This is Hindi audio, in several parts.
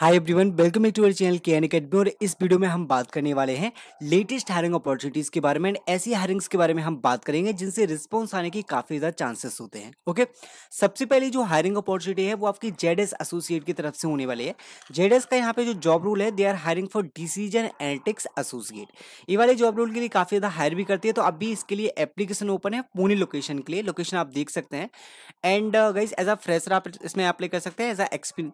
Hi everyone welcome back to our channel K N academy और इस वीडियो में हम बात करने वाले हैं लेटेस्ट हायरिंग अपॉर्चुनिटीज़ के बारे में एंड ऐसी हायरिंग्स के बारे में हम बात करेंगे जिनसे रिस्पांस आने की काफ़ी ज़्यादा चांसेस होते हैं ओके सबसे पहले जो हायरिंग अपॉर्चुनिटी है वो आपकी जेड एस एसोसिएट की तरफ से होने वाली है जेड एस का यहाँ पे जो जॉब रूल है they are hiring for decision analytics associate ये वाले जॉब रूल के लिए काफ़ी ज़्यादा हायर भी करती है तो अभी इसके लिए एप्लीकेशन ओपन है पुणे लोकेशन के लिए लोकेशन आप देख सकते हैं and guys as a fresher आप इसमें अप्लाई कर सकते हैं एज अ एक्सपीरियंस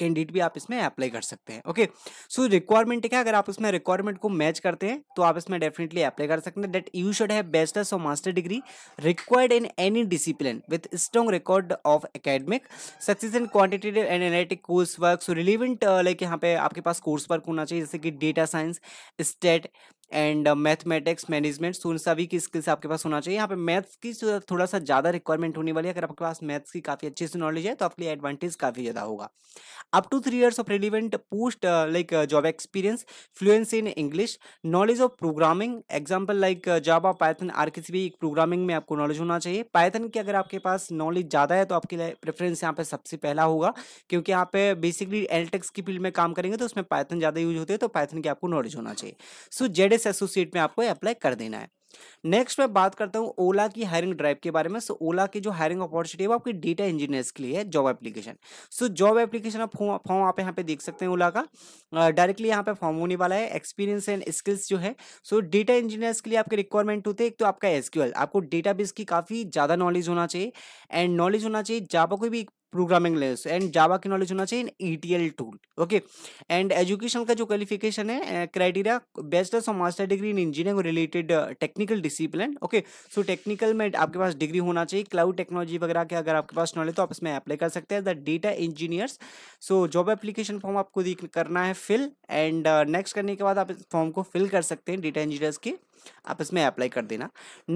कैंडिडेट भी आप इसमें अप्लाई कर सकते हैं ओके सो रिक्वायरमेंट क्या अगर आप उसमें रिक्वायरमेंट को मैच करते हैं तो आप इसमें डेफिनेटली अप्लाई कर सकते हैं that you should have bachelors और master degree required in any discipline with strong record of academic success in quantitative and analytic course work so relevant like यहाँ पे आपके पास कोर्स वर्क होना चाहिए जैसे कि data science stat and mathematics management सुन सभी की स्किल्स आपके पास होना चाहिए यहाँ पे मैथ्स की थोड़ा सा ज़्यादा रिक्वायरमेंट होने वाली है अगर आपके पास मैथ्स की काफ़ी अच्छे से नॉलेज है तो आपके लिए एडवांटेज काफ़ी ज़्यादा होगा up to three years of relevant post like job experience fluence in English knowledge of programming example like Java Python R किसी भी प्रोग्रामिंग में आपको नॉलेज होना चाहिए पाइथन की अगर आपके पास नॉलेज ज़्यादा है तो आपके लिए प्रेफरेंस यहाँ पे सबसे पहला होगा क्योंकि यहाँ पे बेसिकली एलटेक्स की फील्ड में काम करेंगे तो उसमें पाइथन ज़्यादा यूज होते हैं तो पाइथन की आपको नॉलेज होना चाहिए सो जेड बिजनेस एसोसिएट में आपको अप्लाई कर देना है नेक्स्ट मैं बात करता हूँ ओला की हायरिंग ड्राइव के बारे में सो so, ओला की जो हायरिंग अपॉर्चुनिटी है वो आपकी डेटा इंजीनियर्स के लिए है job application so job application आप फॉर्म आप यहाँ पे देख सकते हैं ओला का डायरेक्टली uh, यहाँ पे फॉर्म होने वाला है एक्सपीरियंस एंड स्किल्स जो है सो डेटा इंजीनियर्स के लिए आपके रिक्वायरमेंट होते हैं एक तो आपका एसक्यूएल आपको डेटाबेस की काफ़ी ज़्यादा नॉलेज होना चाहिए एंड नॉलेज होना चाहिए जापा कोई भी प्रोग्रामिंग लैंग्वेज एंड जावा की नॉलेज होना चाहिए in ETL tool okay and education का जो क्वालिफिकेशन है क्राइटेरिया eh, बैचलर्स और master degree in engineering related technical discipline okay so technical में आपके पास डिग्री होना चाहिए क्लाउड टेक्नोलॉजी वगैरह के अगर आपके पास नॉलेज तो आप इसमें अप्लाई कर सकते हैं the data engineers so job application form आपको करना है फिल एंड नेक्स्ट करने के बाद आप इस फॉर्म को फिल कर सकते हैं डेटा इंजीनियर्स के आप इसमें अप्लाई कर देना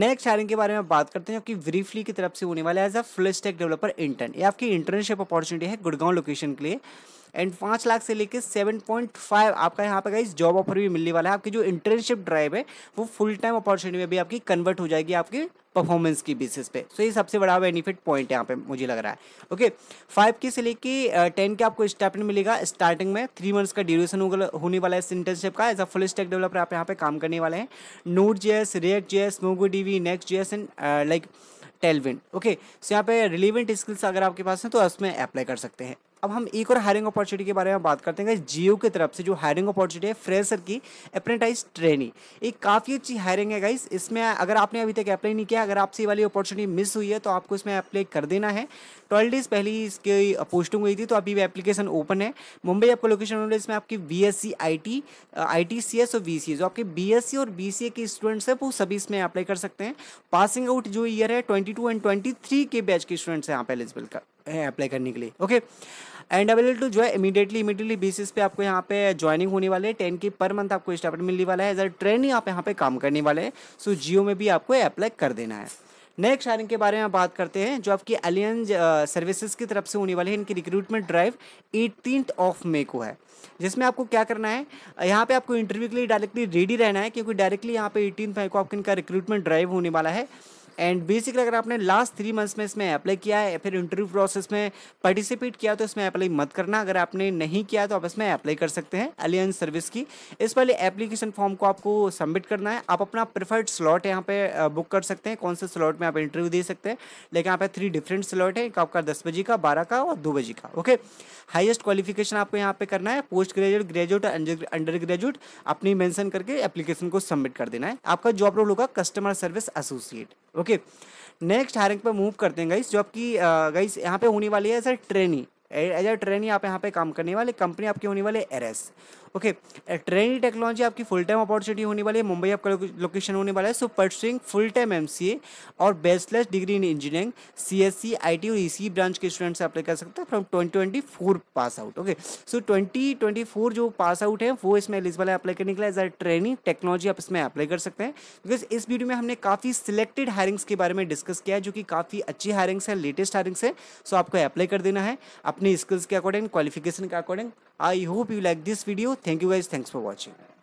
नेक्स्ट हायरिंग के बारे में बात करते हैं कि ब्रीफली की तरफ से होने वाला है as a full stack developer intern ये आपकी इंटर्नशिप अपॉर्चुनिटी है गुड़गांव लोकेशन के लिए एंड पाँच लाख से लेकर सेवन पॉइंट फाइव आपका यहाँ पर गाइस जॉब ऑफर भी मिलने वाला है आपकी जो इंटर्नशिप ड्राइव है वो फुल टाइम अपॉर्चुनिटी में भी आपकी कन्वर्ट हो जाएगी आपकी परफॉर्मेंस की बेसिस पे सो so, ये सबसे बड़ा बेनिफिट पॉइंट यहाँ पे मुझे लग रहा है ओके फाइव के से लेके टेन के आपको स्टार्टिंग मिलेगा स्टार्टिंग में थ्री मंथ्स का ड्यूरेशन होने वाला है इस इंटर्नशिप का as a full stack developer आप यहाँ पे काम करने वाले हैं node red React JS Mongo वी Next JS and like Tailwind okay so यहाँ पे रिलीवेंट स्किल्स अगर आपके पास हैं तो उसमें अप्लाई कर सकते हैं अब हम एक और हायरिंग अपॉर्चुनिटी के बारे में बात करते हैं जियो की तरफ से जो हायरिंग अपॉर्चुनिटी है फ्रेशर की अप्रेंटाइज ट्रेनिंग एक काफ़ी अच्छी हायरिंग है गाइस इसमें अगर आपने अभी तक अप्लाई नहीं किया अगर आपसे ये वाली अपॉर्चुनिटी मिस हुई है तो आपको इसमें अप्लाई कर देना है ट्वेल्व डेज पहले ही इसकी पोस्टिंग हुई थी तो अभी भी एप्लीकेशन ओपन है मुंबई आपको लोकेशन होने इसमें आपकी B S C I T I T C S और बी सी ए जो आपके बी एस सी और बी सी ए के स्टूडेंट्स हैं वो सभी इसमें अप्लाई कर सकते हैं पासिंग आउट जो ईयर है twenty two and twenty three के बैच के स्टूडेंट्स हैं यहाँ एलिजिबल कर हैं अप्लाई करने के लिए ओके एंड अवेलेबल टू जो है इमीडिएटली इमीडिएटली बेसिस पे आपको यहाँ पे ज्वाइनिंग होने वाले हैं टेन की पर मंथ आपको स्टार्ट मिलने वाला है एज अ ट्रेन आप यहाँ पे काम करने वाले हैं सो जियो में भी आपको अप्लाई कर देना है नेक्स्ट आयरिंग के बारे में बात करते हैं जो आपकी एलियन सर्विसेज की तरफ से होने वाले हैं इनकी recruitment drive eighteen of May को है जिसमें आपको क्या करना है यहाँ पे आपको इंटरव्यू के लिए डायरेक्टली रेडी रहना है क्योंकि डायरेक्टली यहाँ पे एटीन मे को आपका इनका रिक्रूटमेंट ड्राइव होने वाला है एंड बेसिकली अगर आपने लास्ट थ्री मंथ्स में इसमें अप्लाई किया है या फिर इंटरव्यू प्रोसेस में पार्टिसिपेट किया तो इसमें अप्लाई मत करना अगर आपने नहीं किया तो आप इसमें अप्लाई कर सकते हैं अलियंस सर्विस की इस वाले एप्लीकेशन फॉर्म को आपको सबमिट करना है आप अपना प्रिफर्ड स्लॉट यहाँ पे बुक कर सकते हैं कौन से स्लॉट में आप इंटरव्यू दे सकते हैं लेकिन यहाँ पे थ्री डिफरेंट स्लॉट है एक आपका दस बजे का बारह का और दो बजे का ओके हाइस्ट क्वालिफिकेशन आपको यहाँ पे करना है post graduate graduate under graduate अपनी मैंशन करके एप्लीकेशन को सबमिट कर देना है आपका जॉब रोल होगा customer service associate okay okay next hiring पे मूव करते हैं गाइस जो आपकी गाइस यहाँ पे होने वाली है sir trainee as a trainee आप यहाँ पे काम करने वाले कंपनी आपकी होने वाली है एरएस ओके ट्रेनिंग टेक्नोलॉजी आपकी फुल टाइम अपॉर्चुनिटी होने वाली है मुंबई आपका लोकेशन होने वाला है so pursuing full time M और bachelors degree in engineering C S C I T और ई सी ब्रांच के स्टूडेंट्स अप्लाई कर सकते हैं from twenty twenty four pass out okay so twenty twenty four जो पास आउट है वो इसमें एलिजिबल है अप्लाई करने के लिए एज अ ट्रेनिंग टेक्नोलॉजी आप इसमें अप्लाई कर सकते हैं बिकॉज इस वीडियो में हमने काफ़ी सिलेक्टेड हायरिंग्स के बारे में डिस्कस किया है जो कि काफ़ी अच्छी हायरिंग्स है लेटेस्ट हायरिंग्स है सो आपको अप्लाई कर देना है अपनी स्किल्स के अकॉर्डिंग क्वालिफिकेशन के according I hope you like this video. Thank you guys. Thanks for watching.